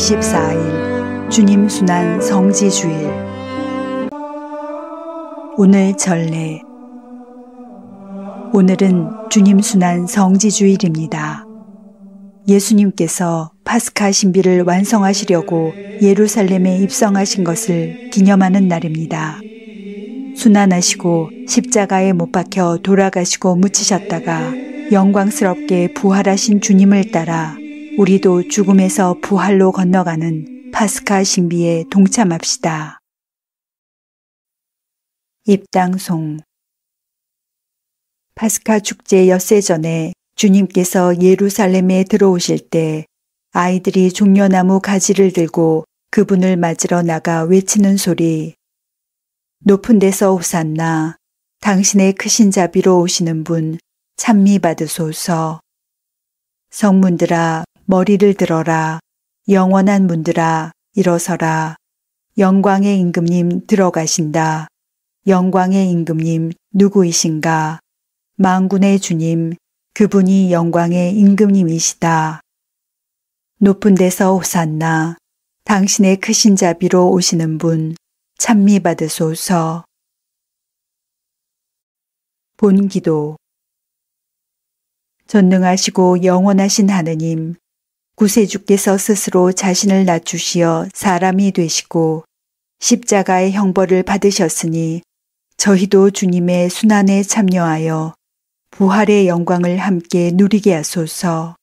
24일 주님 순환 성지 주일 오늘 전례 오늘은 주님 순환 성지 주일입니다. 예수님께서 파스카 신비를 완성하시려고 예루살렘에 입성하신 것을 기념하는 날입니다. 순환하시고 십자가에 못 박혀 돌아가시고 묻히셨다가 영광스럽게 부활하신 주님을 따라 우리도 죽음에서 부활로 건너가는 파스카 신비에 동참합시다. 입당송 파스카 축제 엿새 전에 주님께서 예루살렘에 들어오실 때 아이들이 종려나무 가지를 들고 그분을 맞으러 나가 외치는 소리 높은 데서 오산나 당신의 크신 자비로 오시는 분 찬미 받으소서 성문들아 머리를 들어라. 영원한 문들아, 일어서라. 영광의 임금님 들어가신다. 영광의 임금님 누구이신가? 망군의 주님, 그분이 영광의 임금님이시다. 높은 데서 오산나 당신의 크신 자비로 오시는 분, 찬미 받으소서. 본기도 전능하시고 영원하신 하느님, 구세주께서 스스로 자신을 낮추시어 사람이 되시고 십자가의 형벌을 받으셨으니 저희도 주님의 순환에 참여하여 부활의 영광을 함께 누리게 하소서.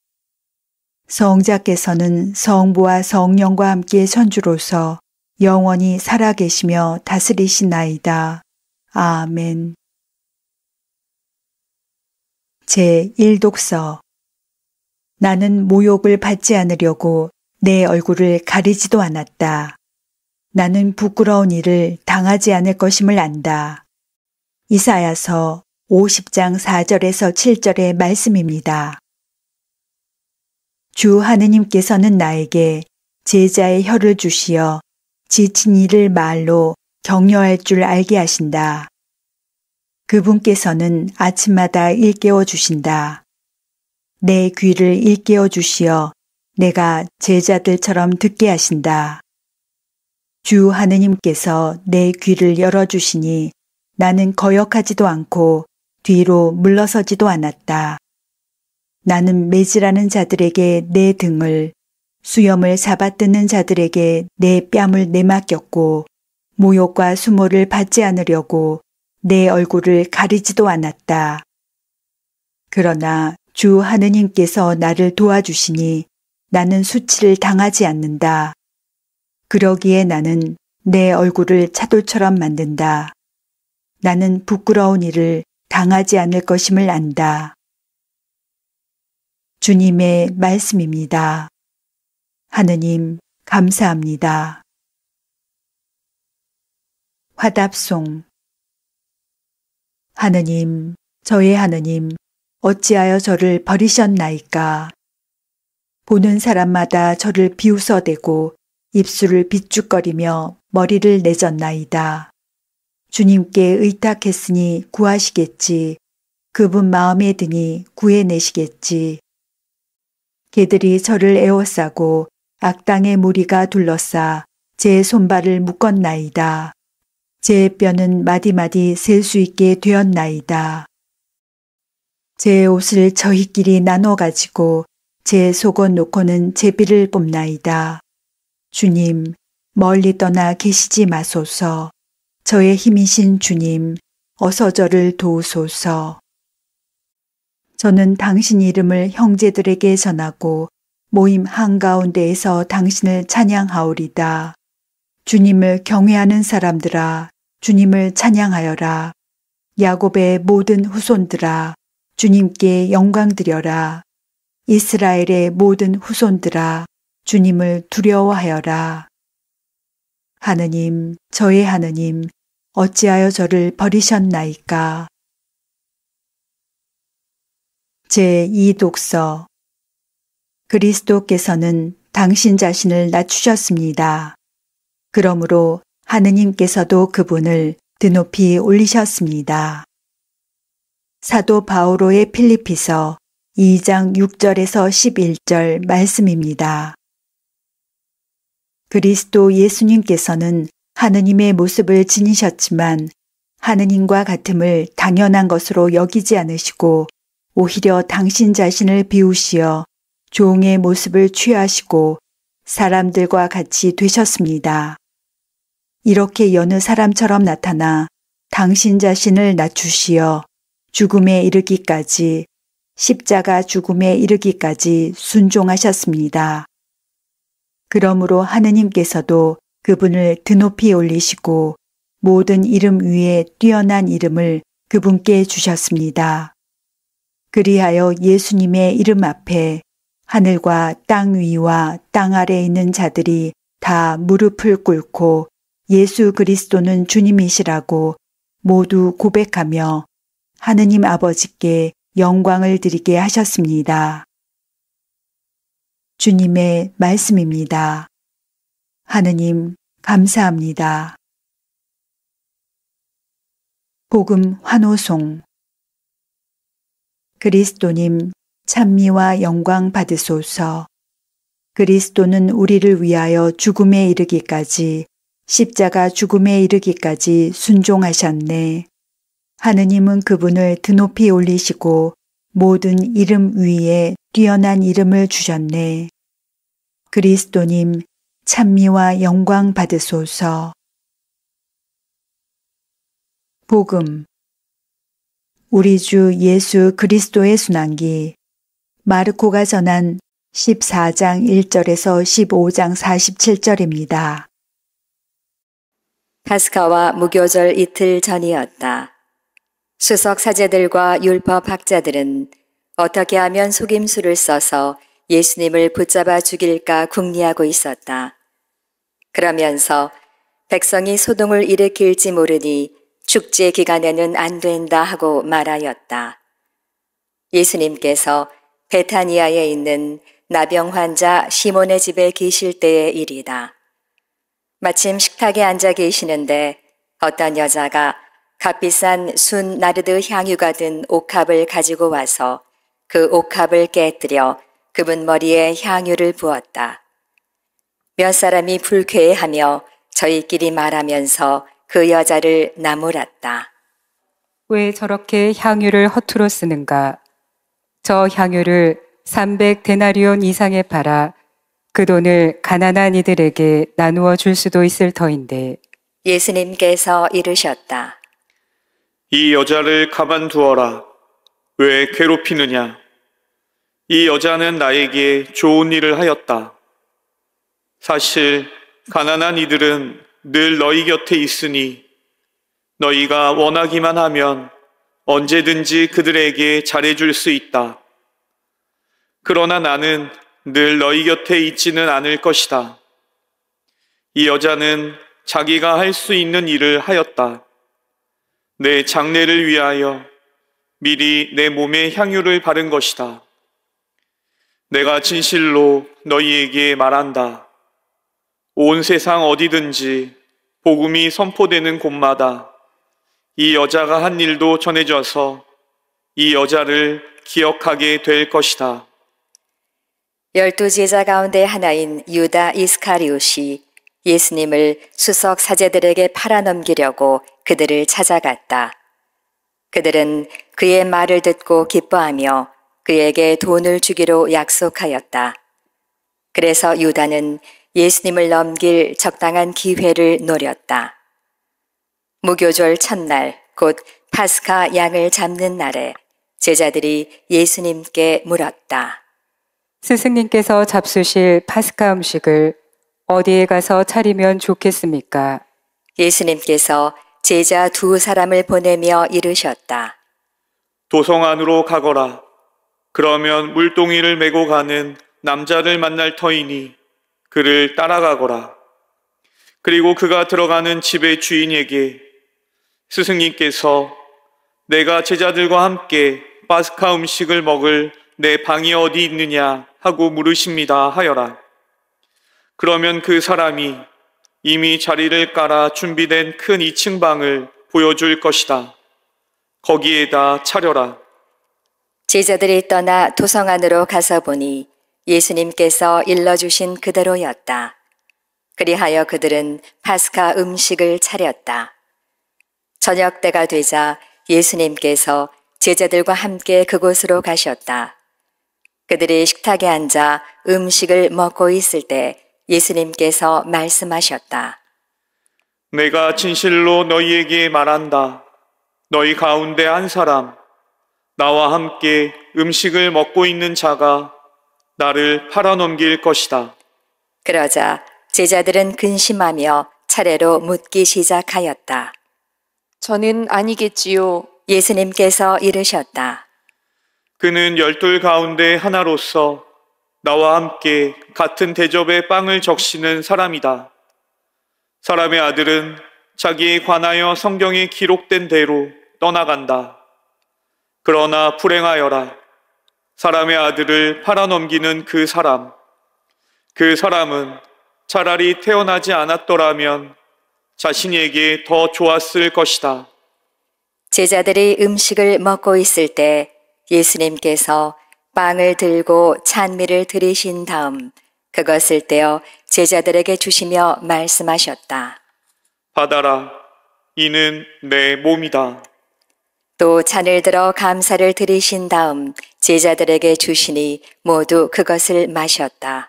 성자께서는 성부와 성령과 함께 선주로서 영원히 살아계시며 다스리시나이다. 아멘. 제1독서 나는 모욕을 받지 않으려고 내 얼굴을 가리지도 않았다. 나는 부끄러운 일을 당하지 않을 것임을 안다. 이사야서 50장 4절에서 7절의 말씀입니다. 주 하느님께서는 나에게 제자의 혀를 주시어 지친 이를 말로 격려할 줄 알게 하신다. 그분께서는 아침마다 일깨워 주신다. 내 귀를 일깨워 주시어 내가 제자들처럼 듣게 하신다. 주 하느님께서 내 귀를 열어주시니 나는 거역하지도 않고 뒤로 물러서지도 않았다. 나는 매질하는 자들에게 내 등을, 수염을 잡아뜯는 자들에게 내 뺨을 내맡겼고, 모욕과 수모를 받지 않으려고 내 얼굴을 가리지도 않았다. 그러나 주 하느님께서 나를 도와주시니 나는 수치를 당하지 않는다. 그러기에 나는 내 얼굴을 차돌처럼 만든다. 나는 부끄러운 일을 당하지 않을 것임을 안다. 주님의 말씀입니다. 하느님, 감사합니다. 화답송 하느님, 저의 하느님, 어찌하여 저를 버리셨나이까? 보는 사람마다 저를 비웃어대고 입술을 비쭉거리며 머리를 내졌나이다. 주님께 의탁했으니 구하시겠지. 그분 마음에 드니 구해내시겠지. 개들이 저를 애워싸고 악당의 무리가 둘러싸 제 손발을 묶었나이다. 제 뼈는 마디마디 셀 수 있게 되었나이다. 제 옷을 저희끼리 나눠 가지고 제 속옷 놓고는 제비를 뽑나이다. 주님, 멀리 떠나 계시지 마소서. 저의 힘이신 주님, 어서 저를 도우소서. 저는 당신 이름을 형제들에게 전하고 모임 한가운데에서 당신을 찬양하오리다. 주님을 경외하는 사람들아, 주님을 찬양하여라. 야곱의 모든 후손들아, 주님께 영광 드려라. 이스라엘의 모든 후손들아 주님을 두려워하여라. 하느님, 저의 하느님, 어찌하여 저를 버리셨나이까? 제2독서 그리스도께서는 당신 자신을 낮추셨습니다. 그러므로 하느님께서도 그분을 드높이 올리셨습니다. 사도 바오로의 필리피서 2장 6절에서 11절 말씀입니다. 그리스도 예수님께서는 하느님의 모습을 지니셨지만 하느님과 같음을 당연한 것으로 여기지 않으시고 오히려 당신 자신을 비우시어 종의 모습을 취하시고 사람들과 같이 되셨습니다. 이렇게 여느 사람처럼 나타나 당신 자신을 낮추시어 죽음에 이르기까지 십자가 죽음에 이르기까지 순종하셨습니다. 그러므로 하느님께서도 그분을 드높이 올리시고 모든 이름 위에 뛰어난 이름을 그분께 주셨습니다. 그리하여 예수님의 이름 앞에 하늘과 땅 위와 땅 아래 있는 자들이 다 무릎을 꿇고 예수 그리스도는 주님이시라고 모두 고백하며 하느님 아버지께 영광을 드리게 하셨습니다. 주님의 말씀입니다. 하느님, 감사합니다. 복음 환호송 그리스도님 찬미와 영광 받으소서 그리스도는 우리를 위하여 죽음에 이르기까지 십자가 죽음에 이르기까지 순종하셨네. 하느님은 그분을 드높이 올리시고 모든 이름 위에 뛰어난 이름을 주셨네. 그리스도님 찬미와 영광 받으소서. 복음 우리 주 예수 그리스도의 순환기 마르코가 전한 14장 1절에서 15장 47절입니다. 파스카와 무교절 이틀 전이었다. 수석 사제들과 율법 학자들은 어떻게 하면 속임수를 써서 예수님을 붙잡아 죽일까 궁리하고 있었다. 그러면서 백성이 소동을 일으킬지 모르니 축제 기간에는 안 된다 하고 말하였다. 예수님께서 베타니아에 있는 나병 환자 시몬의 집에 계실 때의 일이다. 마침 식탁에 앉아 계시는데 어떤 여자가 값비싼 순 나르드 향유가 든 옥합을 가지고 와서 그 옥합을 깨뜨려 그분 머리에 향유를 부었다. 몇 사람이 불쾌해하며 저희끼리 말하면서 그 여자를 나무랐다. 왜 저렇게 향유를 허투루 쓰는가? 저 향유를 300데나리온 이상에 팔아 그 돈을 가난한 이들에게 나누어 줄 수도 있을 터인데. 예수님께서 이르셨다. 이 여자를 가만두어라. 왜 괴롭히느냐? 이 여자는 나에게 좋은 일을 하였다. 사실 가난한 이들은 늘 너희 곁에 있으니 너희가 원하기만 하면 언제든지 그들에게 잘해줄 수 있다. 그러나 나는 늘 너희 곁에 있지는 않을 것이다. 이 여자는 자기가 할 수 있는 일을 하였다. 내 장례를 위하여 미리 내 몸에 향유를 바른 것이다. 내가 진실로 너희에게 말한다. 온 세상 어디든지 복음이 선포되는 곳마다 이 여자가 한 일도 전해져서 이 여자를 기억하게 될 것이다. 열두 제자 가운데 하나인 유다 이스카리옷이 예수님을 수석 사제들에게 팔아넘기려고 그들을 찾아갔다. 그들은 그의 말을 듣고 기뻐하며 그에게 돈을 주기로 약속하였다. 그래서 유다는 예수님을 넘길 적당한 기회를 노렸다. 무교절 첫날, 곧 파스카 양을 잡는 날에 제자들이 예수님께 물었다. 스승님께서 잡수실 파스카 음식을 어디에 가서 차리면 좋겠습니까? 예수님께서 제자 두 사람을 보내며 이르셨다. 도성 안으로 가거라. 그러면 물동이를 메고 가는 남자를 만날 터이니 그를 따라가거라. 그리고 그가 들어가는 집의 주인에게 스승님께서 내가 제자들과 함께 파스카 음식을 먹을 내 방이 어디 있느냐 하고 물으십니다 하여라. 그러면 그 사람이 이미 자리를 깔아 준비된 큰 2층 방을 보여줄 것이다. 거기에다 차려라. 제자들이 떠나 도성 안으로 가서 보니 예수님께서 일러주신 그대로였다. 그리하여 그들은 파스카 음식을 차렸다. 저녁 때가 되자 예수님께서 제자들과 함께 그곳으로 가셨다. 그들이 식탁에 앉아 음식을 먹고 있을 때 예수님께서 말씀하셨다. 내가 진실로 너희에게 말한다. 너희 가운데 한 사람, 나와 함께 음식을 먹고 있는 자가 나를 팔아넘길 것이다. 그러자 제자들은 근심하며 차례로 묻기 시작하였다. 저는 아니겠지요. 예수님께서 이르셨다. 그는 열둘 가운데 하나로서 나와 함께 같은 대접의 빵을 적시는 사람이다. 사람의 아들은 자기에 관하여 성경에 기록된 대로 떠나간다. 그러나 불행하여라. 사람의 아들을 팔아넘기는 그 사람. 그 사람은 차라리 태어나지 않았더라면 자신에게 더 좋았을 것이다. 제자들이 음식을 먹고 있을 때 예수님께서 빵을 들고 찬미를 들이신 다음 그것을 떼어 제자들에게 주시며 말씀하셨다. 받아라. 이는 내 몸이다. 또 잔을 들어 감사를 드리신 다음 제자들에게 주시니 모두 그것을 마셨다.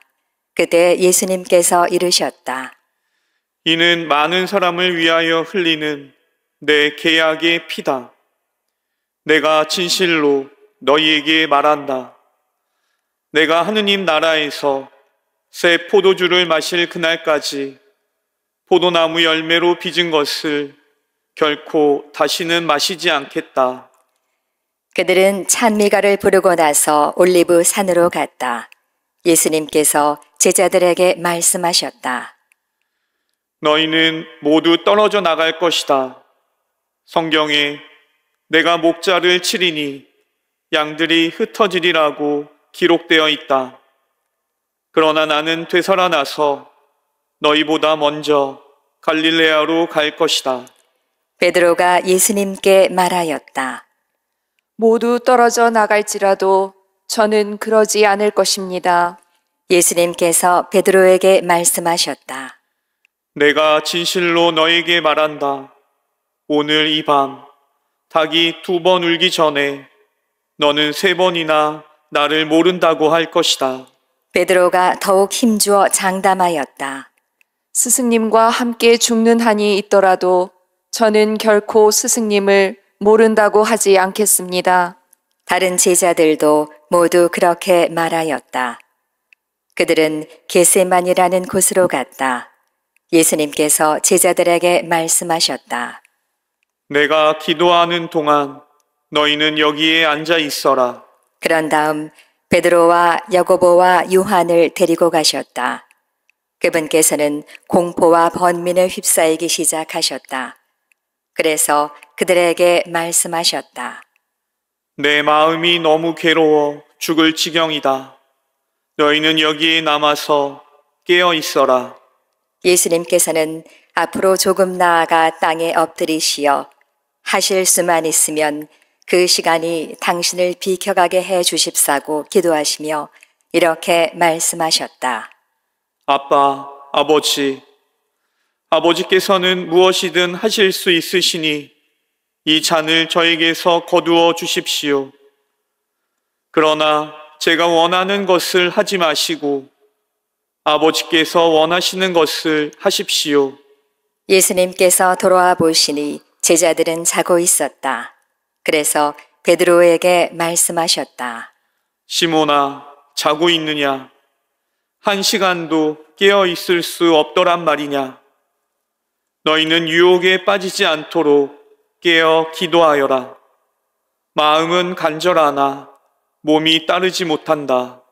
그때 예수님께서 이르셨다. 이는 많은 사람을 위하여 흘리는 내 계약의 피다. 내가 진실로 너희에게 말한다. 내가 하느님 나라에서 새 포도주를 마실 그날까지 포도나무 열매로 빚은 것을 결코 다시는 마시지 않겠다. 그들은 찬미가를 부르고 나서 올리브 산으로 갔다. 예수님께서 제자들에게 말씀하셨다. 너희는 모두 떨어져 나갈 것이다. 성경에 내가 목자를 치리니 양들이 흩어지리라고 기록되어 있다. 그러나 나는 되살아나서 너희보다 먼저 갈릴레아로 갈 것이다. 베드로가 예수님께 말하였다. 모두 떨어져 나갈지라도 저는 그러지 않을 것입니다. 예수님께서 베드로에게 말씀하셨다. 내가 진실로 너에게 말한다. 오늘 이 밤 닭이 두 번 울기 전에 너는 세 번이나 나를 모른다고 할 것이다. 베드로가 더욱 힘주어 장담하였다. 스승님과 함께 죽는 한이 있더라도 저는 결코 스승님을 모른다고 하지 않겠습니다. 다른 제자들도 모두 그렇게 말하였다. 그들은 게세만이라는 곳으로 갔다. 예수님께서 제자들에게 말씀하셨다. 내가 기도하는 동안 너희는 여기에 앉아 있어라. 그런 다음 베드로와 야고보와 요한을 데리고 가셨다. 그분께서는 공포와 번민에 휩싸이기 시작하셨다. 그래서 그들에게 말씀하셨다. 내 마음이 너무 괴로워 죽을 지경이다. 너희는 여기에 남아서 깨어 있어라. 예수님께서는 앞으로 조금 나아가 땅에 엎드리시어 하실 수만 있으면 그 시간이 당신을 비켜가게 해 주십사고 기도하시며 이렇게 말씀하셨다. 아빠, 아버지, 아버지께서는 무엇이든 하실 수 있으시니 이 잔을 저에게서 거두어 주십시오. 그러나 제가 원하는 것을 하지 마시고 아버지께서 원하시는 것을 하십시오. 예수님께서 돌아와 보시니 제자들은 자고 있었다. 그래서 베드로에게 말씀하셨다. 시모나 자고 있느냐? 한 시간도 깨어 있을 수 없더란 말이냐? 너희는 유혹에 빠지지 않도록 깨어 기도하여라. 마음은 간절하나 몸이 따르지 못한다.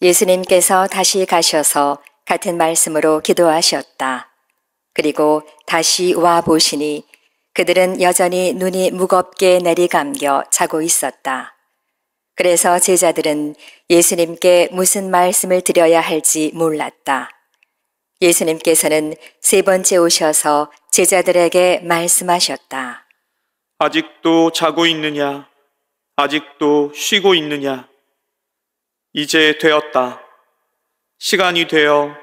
예수님께서 다시 가셔서 같은 말씀으로 기도하셨다. 그리고 다시 와 보시니 그들은 여전히 눈이 무겁게 내리감겨 자고 있었다. 그래서 제자들은 예수님께 무슨 말씀을 드려야 할지 몰랐다. 예수님께서는 세 번째 오셔서 제자들에게 말씀하셨다. 아직도 자고 있느냐? 아직도 쉬고 있느냐? 이제 되었다. 시간이 되어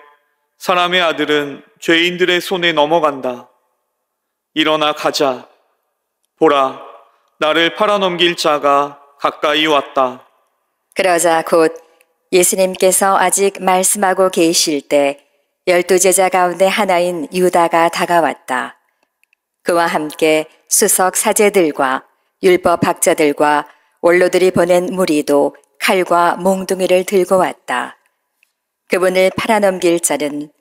사람의 아들은 죄인들의 손에 넘어간다. 일어나 가자. 보라, 나를 팔아넘길 자가 가까이 왔다. 그러자 곧 예수님께서 아직 말씀하고 계실 때 열두 제자 가운데 하나인 유다가 다가왔다. 그와 함께 수석 사제들과 율법 학자들과 원로들이 보낸 무리도 칼과 몽둥이를 들고 왔다. 그분을 팔아넘길 자는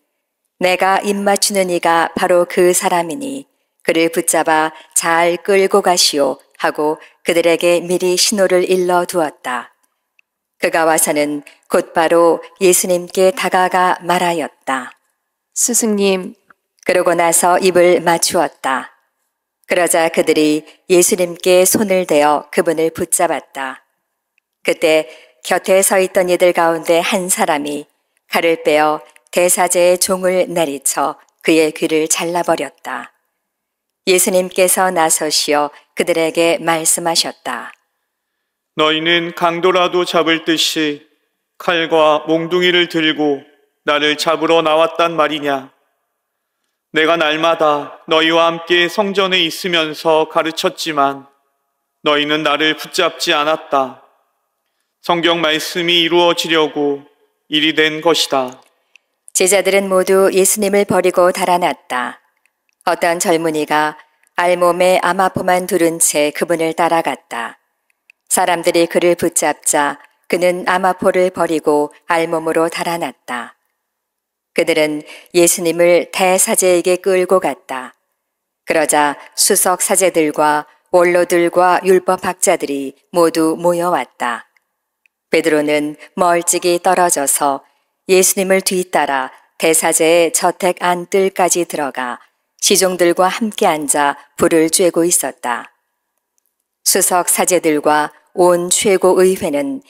내가 입맞추는 이가 바로 그 사람이니 그를 붙잡아 잘 끌고 가시오 하고 그들에게 미리 신호를 일러 두었다. 그가 와서는 곧바로 예수님께 다가가 말하였다. 스승님. 그러고 나서 입을 맞추었다. 그러자 그들이 예수님께 손을 대어 그분을 붙잡았다. 그때 곁에 서 있던 이들 가운데 한 사람이 칼을 빼어 대사제의 종을 내리쳐 그의 귀를 잘라버렸다. 예수님께서 나서시어 그들에게 말씀하셨다. 너희는 강도라도 잡을 듯이 칼과 몽둥이를 들고 나를 잡으러 나왔단 말이냐? 내가 날마다 너희와 함께 성전에 있으면서 가르쳤지만 너희는 나를 붙잡지 않았다. 성경 말씀이 이루어지려고 일이 된 것이다. 제자들은 모두 예수님을 버리고 달아났다. 어떤 젊은이가 알몸에 아마포만 두른 채 그분을 따라갔다. 사람들이 그를 붙잡자 그는 아마포를 버리고 알몸으로 달아났다. 그들은 예수님을 대사제에게 끌고 갔다. 그러자 수석 사제들과 원로들과 율법학자들이 모두 모여왔다. 베드로는 멀찍이 떨어져서 예수님을 뒤따라 대사제의 저택 안뜰까지 들어가 시종들과 함께 앉아 불을 쬐고 있었다. 수석 사제들과 온 최고의회는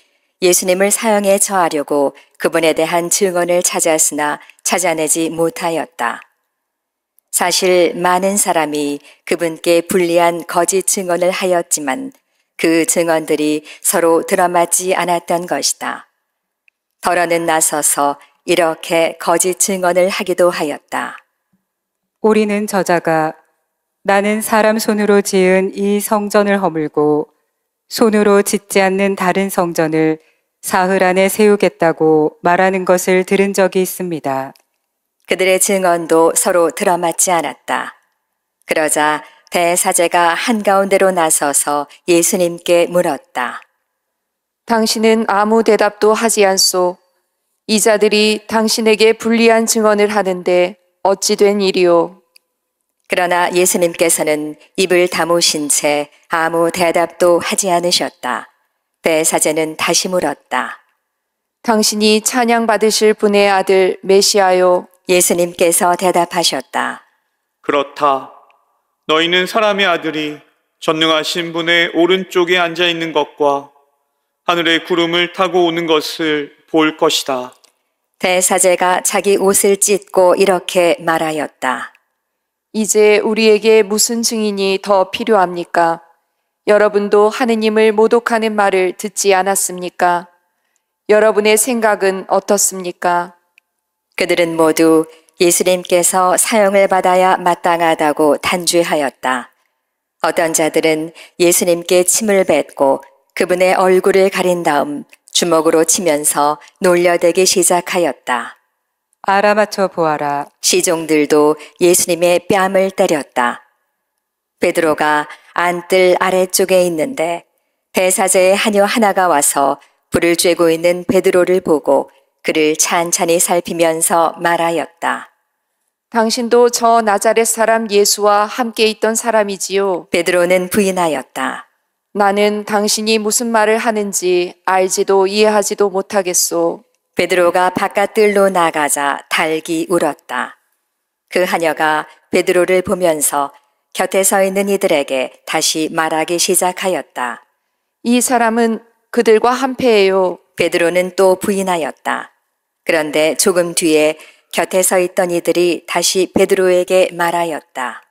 예수님을 사형에 처하려고 그분에 대한 증언을 찾았으나 찾아내지 못하였다. 사실 많은 사람이 그분께 불리한 거짓 증언을 하였지만 그 증언들이 서로 들어맞지 않았던 것이다. 더러는 나서서 이렇게 거짓 증언을 하기도 하였다. 우리는 저자가 나는 사람 손으로 지은 이 성전을 허물고 손으로 짓지 않는 다른 성전을 사흘 안에 세우겠다고 말하는 것을 들은 적이 있습니다. 그들의 증언도 서로 들어맞지 않았다. 그러자 대사제가 한가운데로 나서서 예수님께 물었다. 당신은 아무 대답도 하지 않소. 이자들이 당신에게 불리한 증언을 하는데 어찌 된 일이오? 그러나 예수님께서는 입을 다무신 채 아무 대답도 하지 않으셨다. 대사제는 다시 물었다. 당신이 찬양받으실 분의 아들 메시아요. 예수님께서 대답하셨다. 그렇다. 너희는 사람의 아들이 전능하신 분의 오른쪽에 앉아 있는 것과 하늘의 구름을 타고 오는 것을 볼 것이다. 대사제가 자기 옷을 찢고 이렇게 말하였다. 이제 우리에게 무슨 증인이 더 필요합니까? 여러분도 하느님을 모독하는 말을 듣지 않았습니까? 여러분의 생각은 어떻습니까? 그들은 모두 예수님께서 사형을 받아야 마땅하다고 단죄하였다. 어떤 자들은 예수님께 침을 뱉고 그분의 얼굴을 가린 다음 주먹으로 치면서 놀려대기 시작하였다. 알아맞혀 보아라. 시종들도 예수님의 뺨을 때렸다. 베드로가 안뜰 아래쪽에 있는데 대사제의 하녀 하나가 와서 불을 쬐고 있는 베드로를 보고 그를 찬찬히 살피면서 말하였다. 당신도 저 나자렛 사람 예수와 함께 있던 사람이지요. 베드로는 부인하였다. 나는 당신이 무슨 말을 하는지 알지도 이해하지도 못하겠소. 베드로가 바깥들로 나가자 달기 울었다. 그 하녀가 베드로를 보면서 곁에 서 있는 이들에게 다시 말하기 시작하였다. 이 사람은 그들과 한패예요. 베드로는 또 부인하였다. 그런데 조금 뒤에 곁에 서 있던 이들이 다시 베드로에게 말하였다.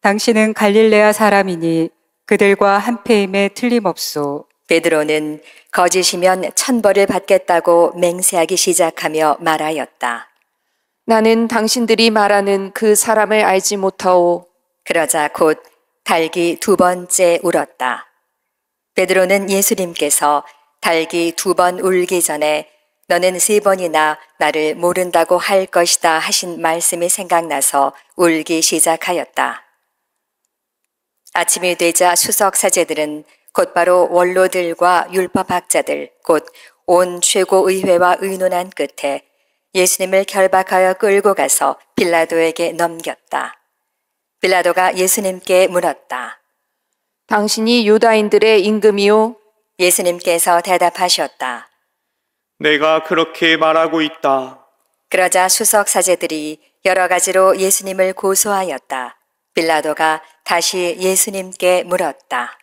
당신은 갈릴레아 사람이니 그들과 한패임에 틀림없소. 베드로는 거짓이면 천벌을 받겠다고 맹세하기 시작하며 말하였다. 나는 당신들이 말하는 그 사람을 알지 못하오. 그러자 곧 달기 두 번째 울었다. 베드로는 예수님께서 달기 두 번 울기 전에 너는 세 번이나 나를 모른다고 할 것이다 하신 말씀이 생각나서 울기 시작하였다. 아침이 되자 수석 사제들은 곧바로 원로들과 율법학자들 곧 온 최고의회와 의논한 끝에 예수님을 결박하여 끌고 가서 빌라도에게 넘겼다. 빌라도가 예수님께 물었다. 당신이 유다인들의 임금이요? 예수님께서 대답하셨다. 내가 그렇게 말하고 있다. 그러자 수석 사제들이 여러 가지로 예수님을 고소하였다. 빌라도가 다시 예수님께 물었다.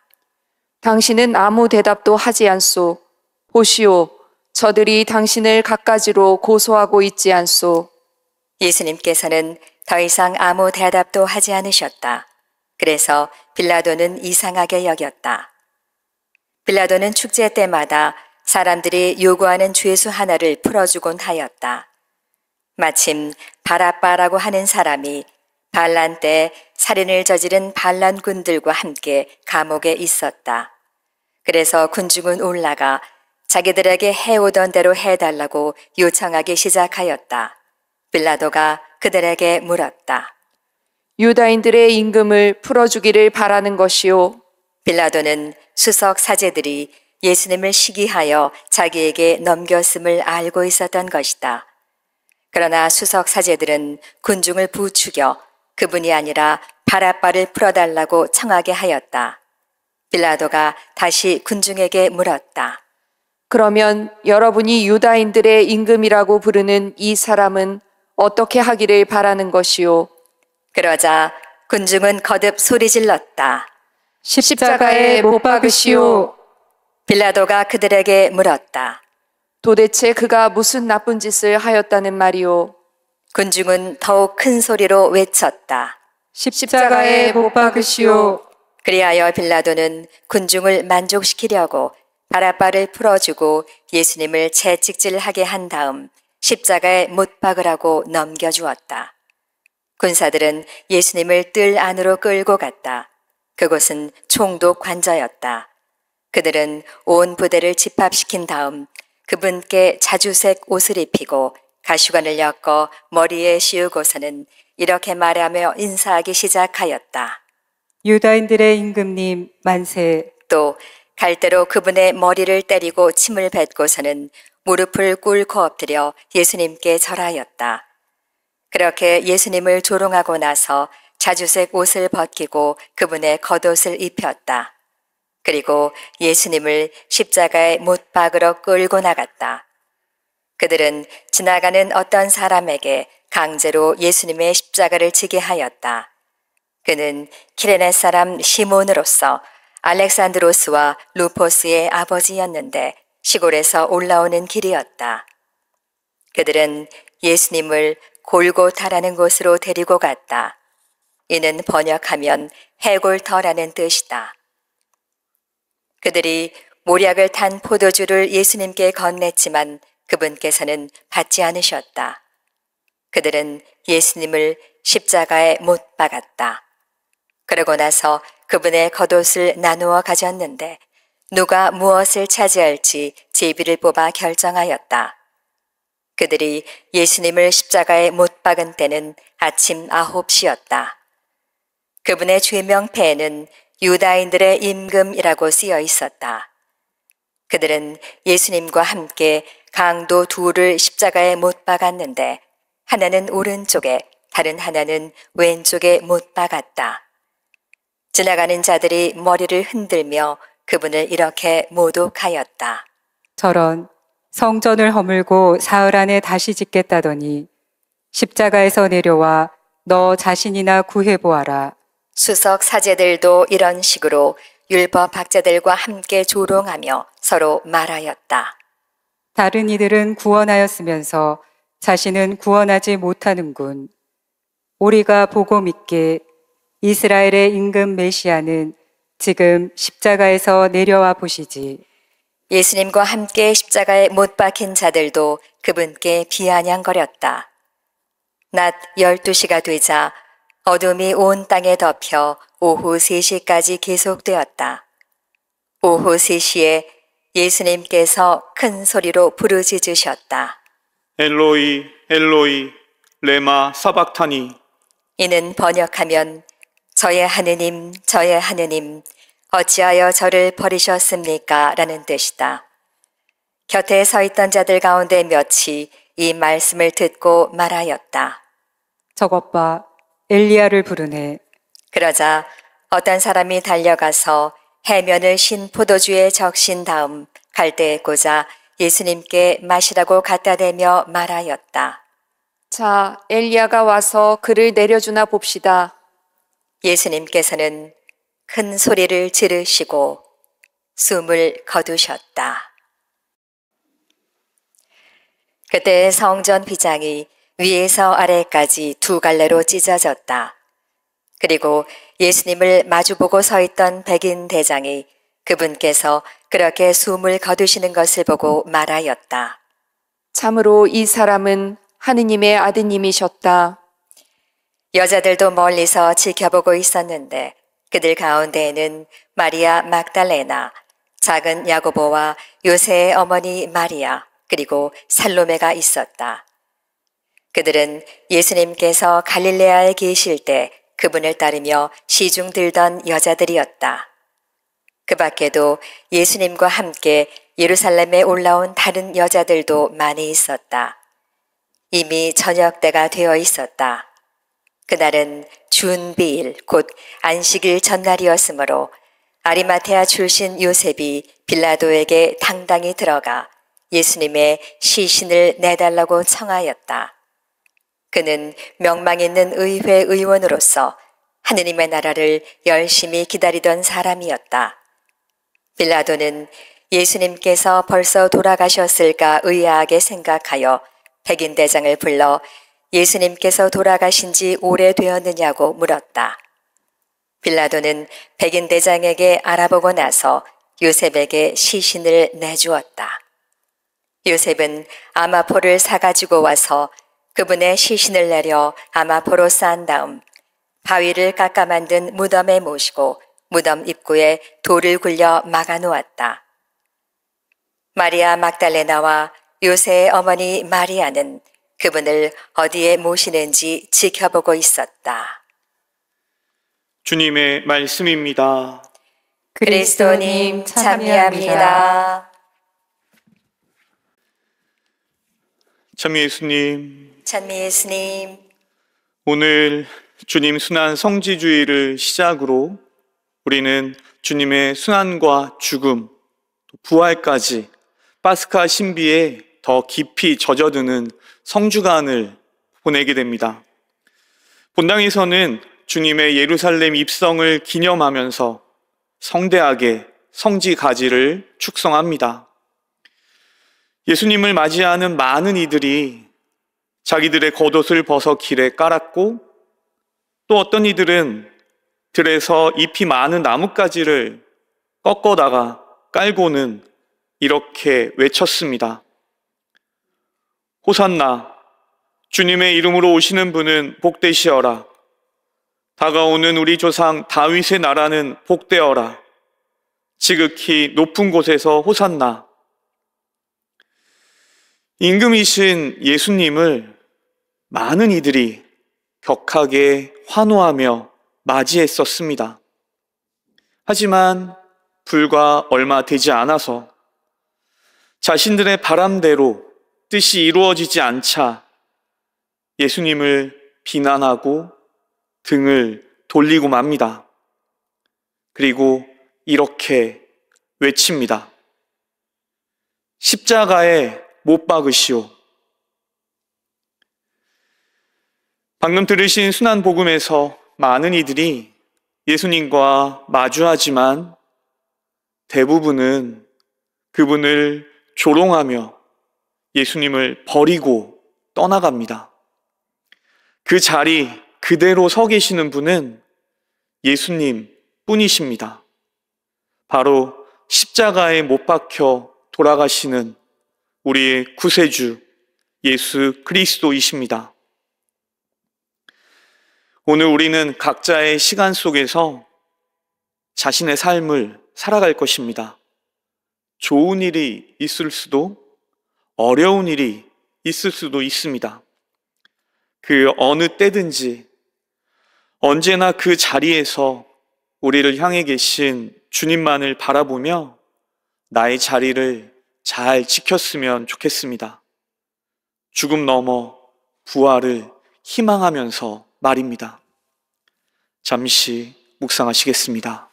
당신은 아무 대답도 하지 않소. 보시오, 저들이 당신을 갖가지로 고소하고 있지 않소. 예수님께서는 더 이상 아무 대답도 하지 않으셨다. 그래서 빌라도는 이상하게 여겼다. 빌라도는 축제 때마다 사람들이 요구하는 죄수 하나를 풀어주곤 하였다. 마침 바라빠라고 하는 사람이 반란 때 살인을 저지른 반란군들과 함께 감옥에 있었다. 그래서 군중은 올라가 자기들에게 해오던 대로 해달라고 요청하기 시작하였다. 빌라도가 그들에게 물었다. 유다인들의 임금을 풀어주기를 바라는 것이오 빌라도는 수석 사제들이 예수님을 시기하여 자기에게 넘겼음을 알고 있었던 것이다. 그러나 수석 사제들은 군중을 부추겨 그분이 아니라 바라빠를 풀어달라고 청하게 하였다. 빌라도가 다시 군중에게 물었다. 그러면 여러분이 유다인들의 임금이라고 부르는 이 사람은 어떻게 하기를 바라는 것이요? 그러자 군중은 거듭 소리 질렀다. 십자가에 못 박으시오. 빌라도가 그들에게 물었다. 도대체 그가 무슨 나쁜 짓을 하였다는 말이오? 군중은 더욱 큰 소리로 외쳤다. 십자가에 못 박으시오. 그리하여 빌라도는 군중을 만족시키려고 바라바를 풀어주고 예수님을 채찍질하게 한 다음 십자가에 못 박으라고 넘겨주었다. 군사들은 예수님을 뜰 안으로 끌고 갔다. 그곳은 총독 관저였다. 그들은 온 부대를 집합시킨 다음 그분께 자주색 옷을 입히고 가시관을 엮어 머리에 씌우고서는 이렇게 말하며 인사하기 시작하였다. 유다인들의 임금님 만세. 또 갈대로 그분의 머리를 때리고 침을 뱉고서는 무릎을 꿇고 엎드려 예수님께 절하였다. 그렇게 예수님을 조롱하고 나서 자주색 옷을 벗기고 그분의 겉옷을 입혔다. 그리고 예수님을 십자가에 못 박으러 끌고 나갔다. 그들은 지나가는 어떤 사람에게 강제로 예수님의 십자가를 지게 하였다. 그는 키레네 사람 시몬으로서 알렉산드로스와 루포스의 아버지였는데 시골에서 올라오는 길이었다. 그들은 예수님을 골고타라는 곳으로 데리고 갔다. 이는 번역하면 해골터라는 뜻이다. 그들이 모략을 탄 포도주를 예수님께 건넸지만 그분께서는 받지 않으셨다. 그들은 예수님을 십자가에 못 박았다. 그러고 나서 그분의 겉옷을 나누어 가졌는데 누가 무엇을 차지할지 제비를 뽑아 결정하였다. 그들이 예수님을 십자가에 못 박은 때는 아침 9시였다. 그분의 죄명패에는 유다인들의 임금이라고 쓰여 있었다. 그들은 예수님과 함께 강도 둘을 십자가에 못 박았는데 하나는 오른쪽에 다른 하나는 왼쪽에 못 박았다. 지나가는 자들이 머리를 흔들며 그분을 이렇게 모독하였다. 저런 성전을 허물고 사흘 안에 다시 짓겠다더니 십자가에서 내려와 너 자신이나 구해보아라. 수석 사제들도 이런 식으로 율법 학자들과 함께 조롱하며 서로 말하였다. 다른 이들은 구원하였으면서 자신은 구원하지 못하는군. 우리가 보고 믿게 이스라엘의 임금 메시아는 지금 십자가에서 내려와 보시지. 예수님과 함께 십자가에 못 박힌 자들도 그분께 비아냥거렸다. 낮 12시가 되자 어둠이 온 땅에 덮여 오후 3시까지 계속되었다. 오후 3시에 예수님께서 큰 소리로 부르짖으셨다. 엘로이, 엘로이, 레마 사박타니. 이는 번역하면 저의 하느님, 저의 하느님, 어찌하여 저를 버리셨습니까? 라는 뜻이다. 곁에 서 있던 자들 가운데 몇이 이 말씀을 듣고 말하였다. 저것 봐, 엘리야를 부르네. 그러자 어떤 사람이 달려가서 해면을 신 포도주에 적신 다음 갈대에 꽂아 예수님께 마시라고 갖다 대며 말하였다. 자, 엘리야가 와서 그를 내려주나 봅시다. 예수님께서는 큰 소리를 지르시고 숨을 거두셨다. 그때 성전 비장이 위에서 아래까지 두 갈래로 찢어졌다. 그리고 예수님을 마주보고 서 있던 백인 대장이 그분께서 그렇게 숨을 거두시는 것을 보고 말하였다. 참으로 이 사람은 하느님의 아드님이셨다. 여자들도 멀리서 지켜보고 있었는데 그들 가운데에는 마리아 막달레나, 작은 야고보와 요새의 어머니 마리아, 그리고 살로메가 있었다. 그들은 예수님께서 갈릴레아에 계실 때 그분을 따르며 시중 들던 여자들이었다. 그 밖에도 예수님과 함께 예루살렘에 올라온 다른 여자들도 많이 있었다. 이미 저녁 때가 되어 있었다. 그날은 준비일 곧 안식일 전날이었으므로 아리마테아 출신 요셉이 빌라도에게 당당히 들어가 예수님의 시신을 내달라고 청하였다. 그는 명망 있는 의회 의원으로서 하느님의 나라를 열심히 기다리던 사람이었다. 빌라도는 예수님께서 벌써 돌아가셨을까 의아하게 생각하여 백인대장을 불러 예수님께서 돌아가신 지 오래되었느냐고 물었다. 빌라도는 백인대장에게 알아보고 나서 요셉에게 시신을 내주었다. 요셉은 아마포를 사가지고 와서 그분의 시신을 내려 아마포로 쌓은 다음 바위를 깎아 만든 무덤에 모시고 무덤 입구에 돌을 굴려 막아 놓았다. 마리아 막달레나와 요새의 어머니 마리아는 그분을 어디에 모시는지 지켜보고 있었다. 주님의 말씀입니다. 그리스도님 참여합니다. 참 예수님, 찬미 예수님. 오늘 주님 순환 성지주의를 시작으로 우리는 주님의 순환과 죽음, 부활까지 파스카 신비에 더 깊이 젖어드는 성주간을 보내게 됩니다. 본당에서는 주님의 예루살렘 입성을 기념하면서 성대하게 성지 가지를 축성합니다. 예수님을 맞이하는 많은 이들이 자기들의 겉옷을 벗어 길에 깔았고 또 어떤 이들은 들에서 잎이 많은 나뭇가지를 꺾어다가 깔고는 이렇게 외쳤습니다. 호산나, 주님의 이름으로 오시는 분은 복되시어라. 다가오는 우리 조상 다윗의 나라는 복되어라. 지극히 높은 곳에서 호산나. 임금이신 예수님을 많은 이들이 격하게 환호하며 맞이했었습니다. 하지만 불과 얼마 되지 않아서 자신들의 바람대로 뜻이 이루어지지 않자 예수님을 비난하고 등을 돌리고 맙니다. 그리고 이렇게 외칩니다. 십자가에 못 박으시오. 방금 들으신 순환 복음에서 많은 이들이 예수님과 마주하지만 대부분은 그분을 조롱하며 예수님을 버리고 떠나갑니다. 그 자리 그대로 서 계시는 분은 예수님 뿐이십니다. 바로 십자가에 못 박혀 돌아가시는 우리의 구세주 예수 그리스도이십니다. 오늘 우리는 각자의 시간 속에서 자신의 삶을 살아갈 것입니다. 좋은 일이 있을 수도 어려운 일이 있을 수도 있습니다. 그 어느 때든지 언제나 그 자리에서 우리를 향해 계신 주님만을 바라보며 나의 자리를 잘 지켰으면 좋겠습니다. 죽음 넘어 부활을 희망하면서 말입니다. 잠시 묵상하시겠습니다.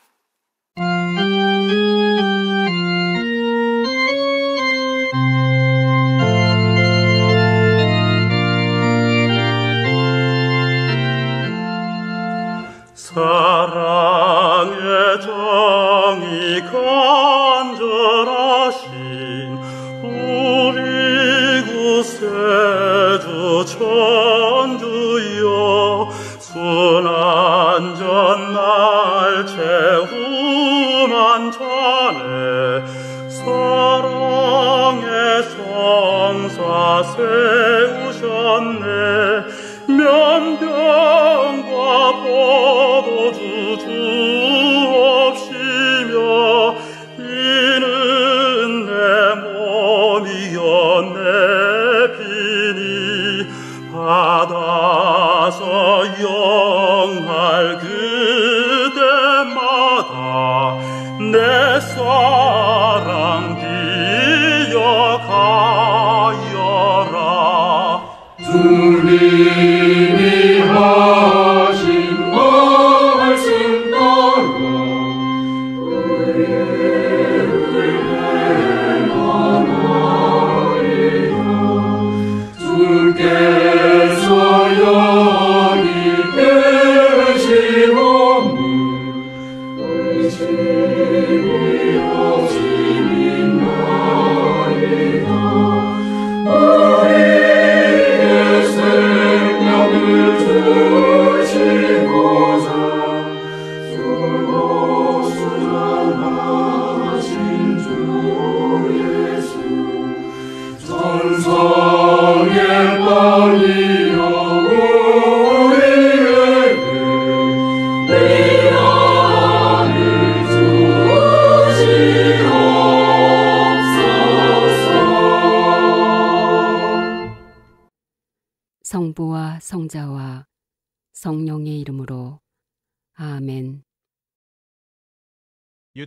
사랑의 정이 간절하신 우리 구세주 주 전날채후만 자네 사랑의 성사 세우셨네